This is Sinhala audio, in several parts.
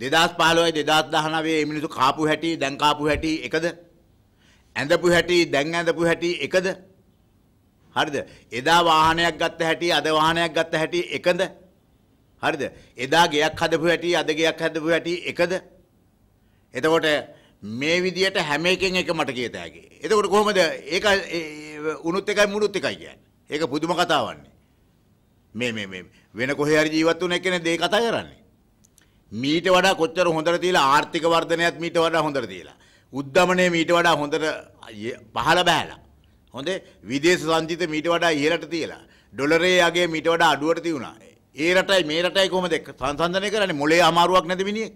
දෙදස් පාලොයි දෙදස් දහනවේ මිනිසු කාපු හැටි දැන්කාපු හැටි එකද ඇඳපු හැටි දැන් ඇඳපු හැටි එකද හරිද එදා වාහනයක් ගත්ත හැටි අද වාහනයක් ගත්ත හැටි එකද හරිද එදා ගෙයක් හදපු හැටි අද ගෙයක් හදපු හැටි එකද එතකොට මේ විදියට හැම එකෙන් එක මට කියත හැකි එතකොට කොහොමද ඒක උනුත් එකයි මුනුත් එකයි කියන්නේ ඒක පුදුම කතාවන්නේ මේ මේ මේ වෙන කොහේ හරි ජීවත් වුණ එකනේ දේ කතා කරන්නේ මීට වඩා කොච්චර හොඳට තියලා ආර්ථික වර්ධනයත් මීට වඩා හොඳට තියලා. උද්ධමනය මීට වඩා හොඳට පහළ බෑලා. හොඳේ විදේශ සංචිත මීට වඩා ඉහළට තියලා. ඩොලරේ යගේ මීට වඩා අඩුවට තියුණා. ඒ රටයි මේ රටයි කොහොමද සංසන්දනය කරන්නේ? මොලේ අමාරුවක් නැති මිනිහෙක්.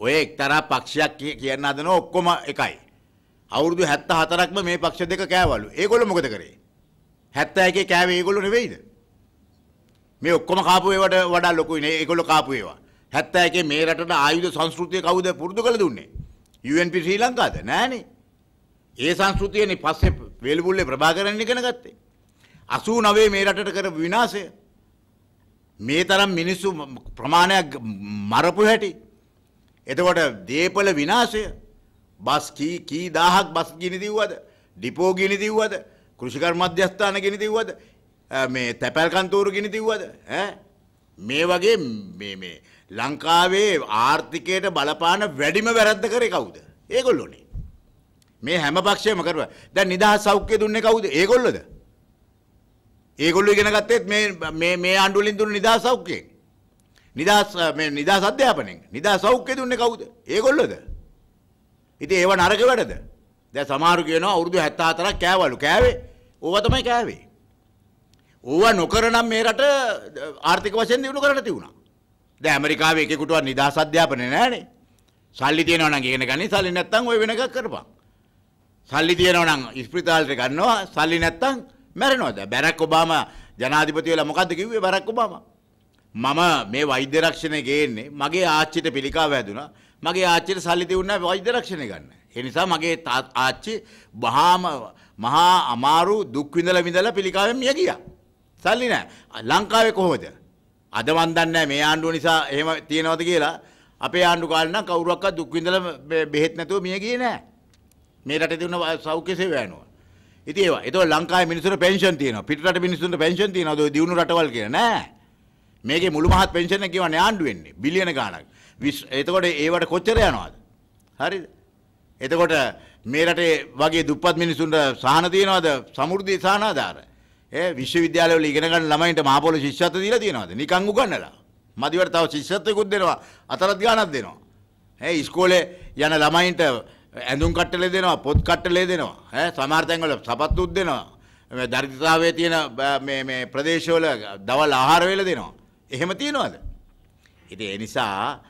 ඔය එක්තරා පක්ෂයක් කියන්න හදන ඔක්කොම එකයි. අවුරුදු 74ක්ම මේ පක්ෂ දෙක කෑවලු. ඒගොල්ලෝ මොකද කරේ? 71 කෑවේ ඒගොල්ලෝ නෙවෙයිද? මේ ඔක්කොම කාපු ඒවට වඩා ලොකුයි නේ ඒගොල්ලෝ කාපු ඒවා. 71 මේ රටට ආයුධ සංස්කෘතිය කවුද පුරුදු කළ දුන්නේ? UNP ශ්‍රී ලංකාවද? නෑනේ. ඒ සංස්කෘතියනේ පස්සේ වේලුපුල්ලේ ප්‍රභාකරන් ඉගෙන ගත්තේ. 89 මේ රටට කරපු විනාශය මේ තරම් මිනිස්සු ප්‍රමාණයක් මරපු හැටි. එතකොට දීපල විනාශය බස් කී කී දහහක් බස් ගිනි දිව්වද? ඩිපෝ ගිනි දිව්වද? කෘෂිකර්ම මධ්‍යස්ථාන ගිනි දිව්වද? මේ තැපැල් කන්තෝරු ගිනි දිව්වද? ඈ මේ වගේ මේ මේ ලංකාවේ ආර්ථිකයට බලපාන වැඩිම වැරද්ද කරේ කවුද? ඒගොල්ලෝනේ. මේ හැම පක්ෂයම කරුවා. දැන් නිදහස් සෞඛ්‍ය දුන්නේ කවුද? ඒගොල්ලෝද? ඒගොල්ලෝ ඉගෙන ගත්තේත් මේ මේ මේ ආණ්ඩුව වලින් දුන්න නිදහස් සෞඛ්‍යයෙන්. නිදහස් මේ නිදහස් අධ්‍යාපනයෙන්. නිදහස් සෞඛ්‍ය දුන්නේ කවුද? ඒගොල්ලෝද? ඉතින් ඒව නරක වැඩද? දැන් සමහරු කියනවා අවුරුදු 74ක් කෑවලු. කෑවේ. ඕවා තමයි කෑවේ. ඕවා නොකර නම් මේ රට ආර්ථික වශයෙන් දියුණු කරන්න තිබුණා. දැන් ඇමරිකාවේ එකෙකුටවත් නිදහස් අධ්‍යාපනය නැහැනේ. සල්ලි තියෙනවා නම් ඉගෙන ගනි සල්ලි නැත්තම් ওই වෙන එකක් කරපන්. සල්ලි තියෙනවා නම් ඉස්පිරිතාලේ ගන්නවා සල්ලි නැත්තම් මැරෙනවා. දැන් බැරක් ඔබාමා ජනාධිපති වෙලා මොකද්ද කිව්වේ බැරක් ඔබාමා? මම මේ වෛද්‍ය රක්ෂණය ගේන්නේ මගේ ආච්චිට පිළිකාව හැදුනා. මගේ ආච්චිට සල්ලි තියුණා වෛද්‍ය රක්ෂණය ගන්න. ඒ නිසා මගේ ආච්චි බහාම මහා අමාරු දුක් විඳලා විඳලා පිළිකාවෙන් මිය ගියා. සල්ලි නැහැ. ලංකාවේ කොහොමද? අද මන් දන්නේ මේ ආණ්ඩුව නිසා එහෙම තියෙනවද කියලා අපේ ආණ්ඩු කාලේ නම් කවුරුවක්වත් දුක් විඳලා බෙහෙත් නැතුව මිය ගියේ නෑ. මේ රටේ තියෙන සෞඛ්‍ය සේවයනවා. ඉතින් ඒවා. ඒතකොට ලංකාවේ මිනිස්සුන්ට පෙන්ෂන් තියෙනවා. පිටරට මිනිස්සුන්ට පෙන්ෂන් තියෙනවද ඔය දියුණු රටවල් කියලා නෑ. මේකේ මුළු මහත් පෙන්ෂන් එක කියවන්නේ ආණ්ඩු වෙන්නේ. බිලියන ගාණක්. එතකොට ඒවට කොච්චර යනවද? හරිද? එතකොට මේ රටේ වගේ දුප්පත් මිනිස්සුන්ට සහන තියෙනවද? සමෘද්ධි සහනාධාර? ඒ විශ්වවිද්‍යාලවල ඉගෙන ගන්න ළමයින්ට මහපොළ ශිෂ්‍යත්ව දීලා තියෙනවද? නිකන් උගන්නලා. මදිවට තව ශිෂ්‍යත්වයකුත් දෙනවා. අතරත් ගාණක් දෙනවා. ඈ ඉස්කෝලේ යන ළමයින්ට ඇඳුම් කට්ටලේ දෙනවා, පොත් කට්ටලේ දෙනවා. ඈ සමහර තැන්වල සපත්තුත් දෙනවා. මේ දරිද්‍රතාවයේ තියෙන මේ මේ ප්‍රදේශවල දවල් ආහාර වේල දෙනවා. එහෙම තියෙනවද? ඉතින් ඒ නිසා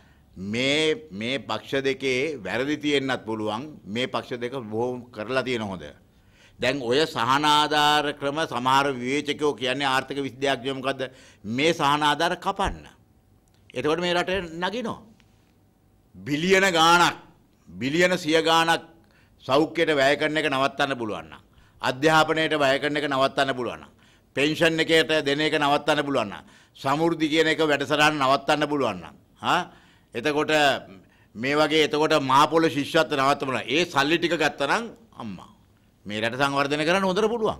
මේ මේ පක්ෂ දෙකේ වැරදි තියෙන්නත් පුළුවන්. මේ පක්ෂ දෙක බොහොම කරලා තියෙන හොඳ. දැන් ඔය සහනාධාර ක්‍රම සමහර විවේචකයෝ කියන්නේ ආර්ථික විද්‍යාඥයෝ මොකද්ද මේ සහනාධාර කපන්න. එතකොට මේ රටේ නගිනවා. බිලියන ගාණක් බිලියන සිය ගාණක් සෞඛ්‍යයට වැය කරන එක නවත්තන්න පුළුවන් නම් අධ්‍යාපනයට වැය කරන එක නවත්තන්න පුළුවන් නම් පෙන්ෂන් එකයට දෙන එක නවත්තන්න පුළුවන් නම් සමෘද්ධි කියන එක වැඩසටහන නවත්තන්න පුළුවන් නම් හා එතකොට මේ වගේ එතකොට මාපොළ ශිෂ්‍යත්ව නවත්තන්න ඒ සල්ලි ටික ගත්තනම් අම්මා මේ රට සංවර්ධනය කරන්න හොඳට පුළුවන්.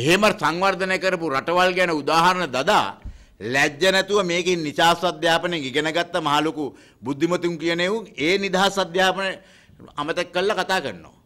එහෙම සංවර්ධනය කරපු රටවල් ගැන උදාහරණ දදා ලැජ්ජ නැතුව මේකේ නිසාස් අධ්‍යාපනයෙන් ඉගෙනගත්ත මහලුකු බුද්ධිමතුන් කියනෙව් ඒ නිදහස් අධ්‍යාපනය අමතක කළා කතා කරනවා.